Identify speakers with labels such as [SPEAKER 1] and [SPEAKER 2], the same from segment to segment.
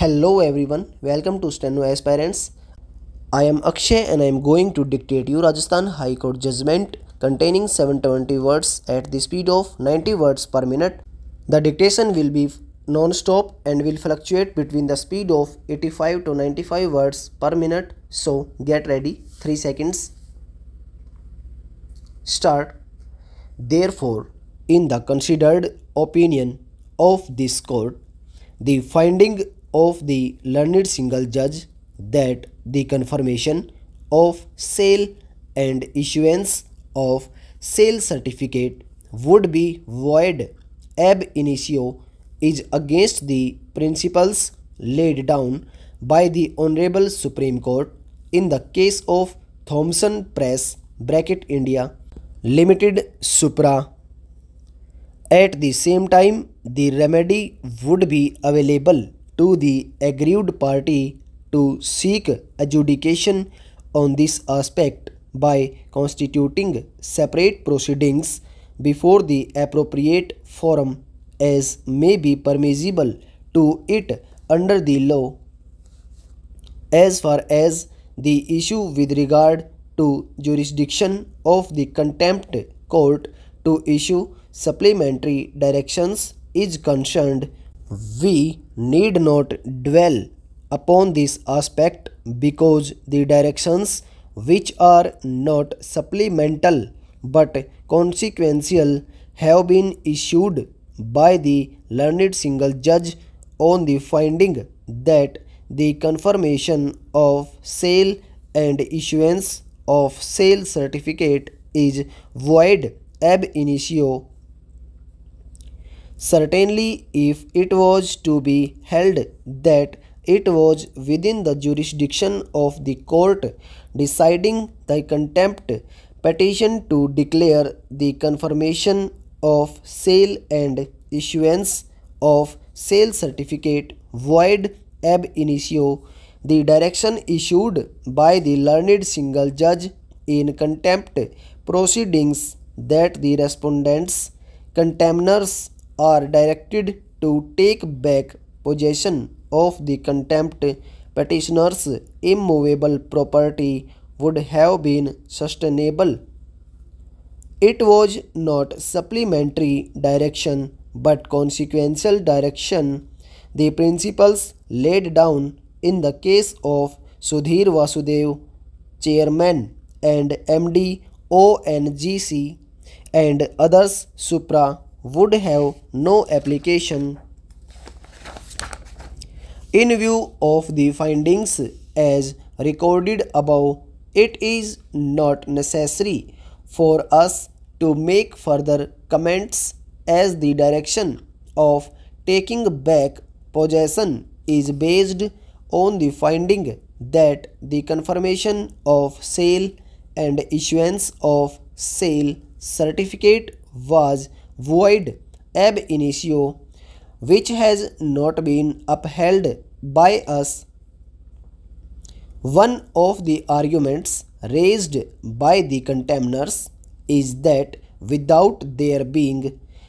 [SPEAKER 1] Hello everyone, welcome to Steno Aspirants. I am Akshay and I am going to dictate you Rajasthan High Court judgment containing 720 words at the speed of 90 words per minute. The dictation will be non-stop and will fluctuate between the speed of 85 to 95 words per minute. So get ready, 3 seconds. Start. Therefore, in the considered opinion of this court, the finding of the learned single judge that the confirmation of sale and issuance of sale certificate would be void ab initio is against the principles laid down by the Honorable Supreme Court in the case of Thomson Press bracket India Limited Supra. At the same time, the remedy would be available to the aggrieved party to seek adjudication on this aspect by constituting separate proceedings before the appropriate forum as may be permissible to it under the law as far as the issue with regard to jurisdiction of the contempt court to issue supplementary directions is concerned we need not dwell upon this aspect because the directions which are not supplemental but consequential have been issued by the learned single judge on the finding that the confirmation of sale and issuance of sale certificate is void ab initio Certainly, if it was to be held that it was within the jurisdiction of the court deciding the contempt petition to declare the confirmation of sale and issuance of sale certificate void ab initio, the direction issued by the learned single judge in contempt proceedings that the respondents, contemners are directed to take back possession of the contempt petitioner's immovable property would have been sustainable. It was not supplementary direction but consequential direction. The principles laid down in the case of Sudhir Vasudev, chairman and MD ONGC and others supra would have no application. In view of the findings as recorded above, it is not necessary for us to make further comments as the direction of taking back possession is based on the finding that the confirmation of sale and issuance of sale certificate was void ab initio which has not been upheld by us. One of the arguments raised by the contemners is that without there being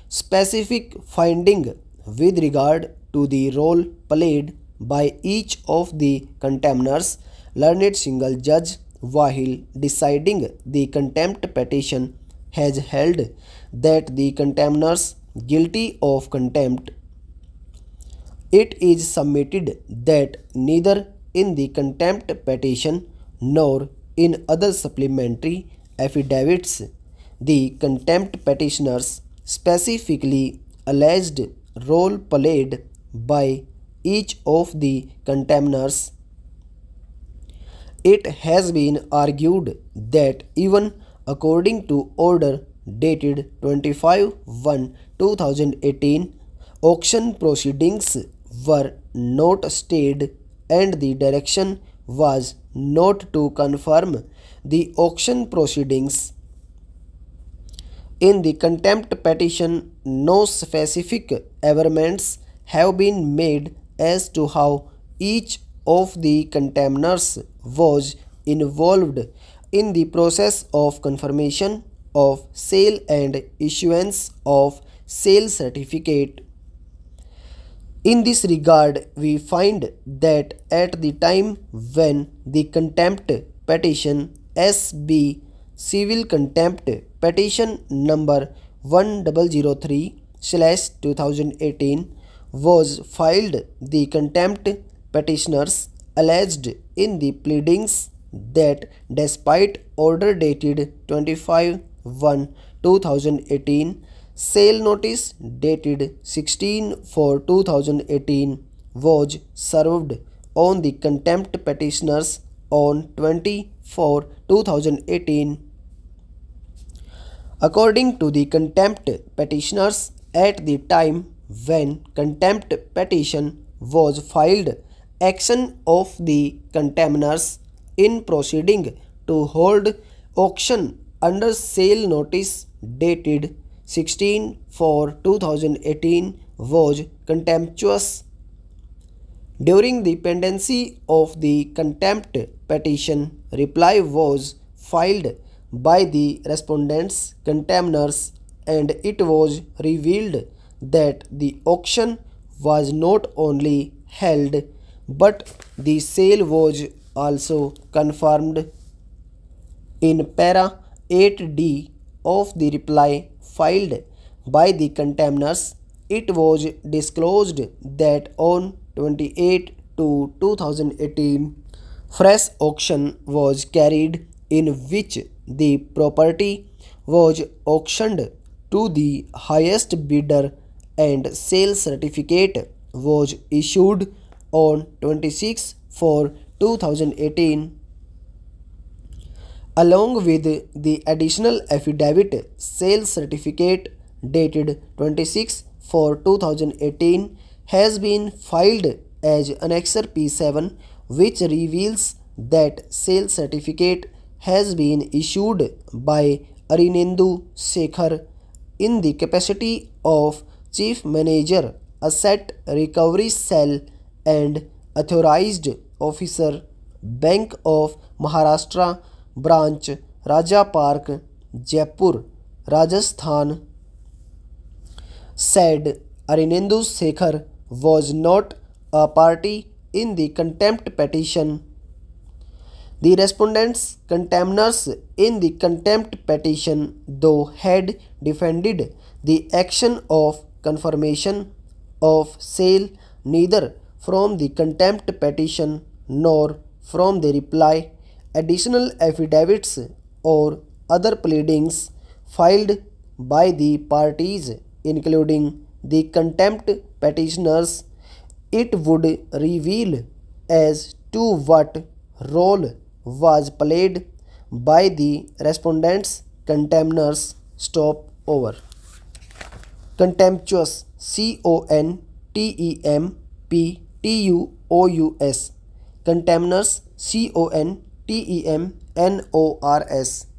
[SPEAKER 1] specific finding with regard to the role played by each of the contemners, learned single judge Wahil deciding the contempt petition has held that the contemners guilty of contempt it is submitted that neither in the contempt petition nor in other supplementary affidavits the contempt petitioners specifically alleged role played by each of the contemners it has been argued that even according to order dated 25 1 2018 auction proceedings were not stayed and the direction was not to confirm the auction proceedings. In the contempt petition, no specific averments have been made as to how each of the contemners was involved in the process of confirmation of sale and issuance of sale certificate. In this regard, we find that at the time when the contempt petition SB Civil Contempt Petition number 1003 slash 2018 was filed, the contempt petitioners alleged in the pleadings that despite order dated 25 1, 2018 sale notice dated 16 for 2018 was served on the contempt petitioners on 20 for 2018. According to the contempt petitioners at the time when contempt petition was filed, action of the contemners in proceeding to hold auction under sale notice dated 16 for 2018 was contemptuous. During the pendency of the contempt petition, reply was filed by the respondents, contemners, and it was revealed that the auction was not only held but the sale was also confirmed in para 8d of the reply filed by the contaminants, it was disclosed that on 28 to 2018, fresh auction was carried in which the property was auctioned to the highest bidder and sale certificate was issued on 26 for 2018 along with the additional affidavit sales certificate dated 26 for 2018 has been filed as annexer p7 which reveals that sales certificate has been issued by Arinendu Sekhar in the capacity of chief manager asset recovery cell and authorized officer bank of maharashtra Branch Raja park Jaipur Rajasthan said Arinendu Sekhar was not a party in the contempt petition. The respondents' contemners in the contempt petition, though, had defended the action of confirmation of sale neither from the contempt petition nor from the reply additional affidavits or other pleadings filed by the parties including the contempt petitioners it would reveal as to what role was played by the respondents contemners stop over contemptuous c o n t e m p t u o u s contemners c o n T E M N O R S